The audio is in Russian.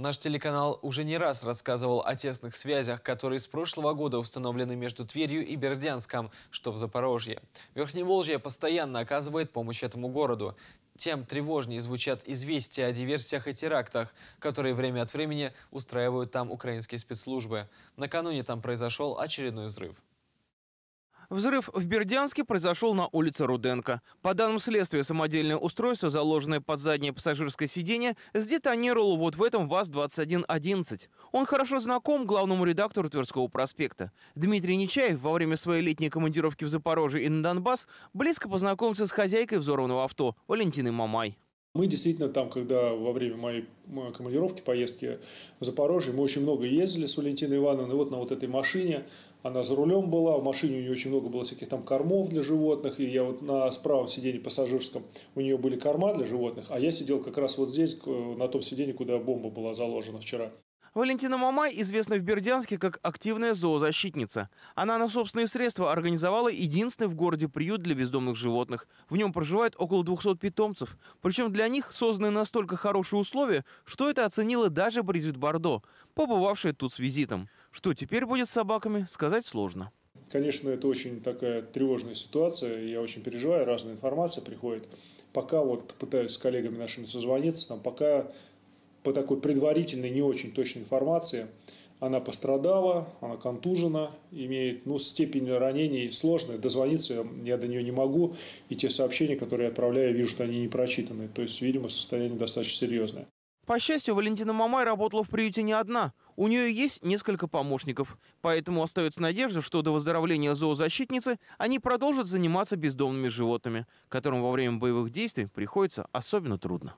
Наш телеканал уже не раз рассказывал о тесных связях, которые с прошлого года установлены между Тверью и Бердянском, что в Запорожье. Верхневолжье постоянно оказывает помощь этому городу. Тем тревожнее звучат известия о диверсиях и терактах, которые время от времени устраивают там украинские спецслужбы. Накануне там произошел очередной взрыв. Взрыв в Бердянске произошел на улице Руденко. По данным следствия, самодельное устройство, заложенное под заднее пассажирское сиденье, сдетонировало вот в этом ВАЗ-2111. Он хорошо знаком главному редактору Тверского проспекта. Дмитрий Нечаев во время своей летней командировки в Запорожье и на Донбасс близко познакомился с хозяйкой взорванного авто Валентиной Мамай. Мы действительно там, когда во время моей командировки, поездки в Запорожье, мы очень много ездили с Валентиной Ивановной, вот на вот этой машине, она за рулем была, в машине у нее очень много было всяких там кормов для животных, и я вот на правом сиденье пассажирском, у нее были корма для животных, а я сидел как раз вот здесь, на том сиденье, куда бомба была заложена вчера. Валентина Мамай известна в Бердянске как активная зоозащитница. Она на собственные средства организовала единственный в городе приют для бездомных животных. В нем проживает около 200 питомцев. Причем для них созданы настолько хорошие условия, что это оценила даже Бригит Бордо, побывавшая тут с визитом. Что теперь будет с собаками, сказать сложно. Конечно, это очень такая тревожная ситуация. Я очень переживаю, разная информация приходит. Пока вот пытаюсь с коллегами нашими созвониться, там пока по такой предварительной, не очень точной информации, она пострадала, она контужена, имеет ну, степень ранений сложная, дозвониться я до нее не могу, и те сообщения, которые я отправляю, я вижу, что они не прочитаны, то есть, видимо, состояние достаточно серьезное. По счастью, Валентина Мамай работала в приюте не одна. У нее есть несколько помощников. Поэтому остается надежда, что до выздоровления зоозащитницы они продолжат заниматься бездомными животными, которым во время боевых действий приходится особенно трудно.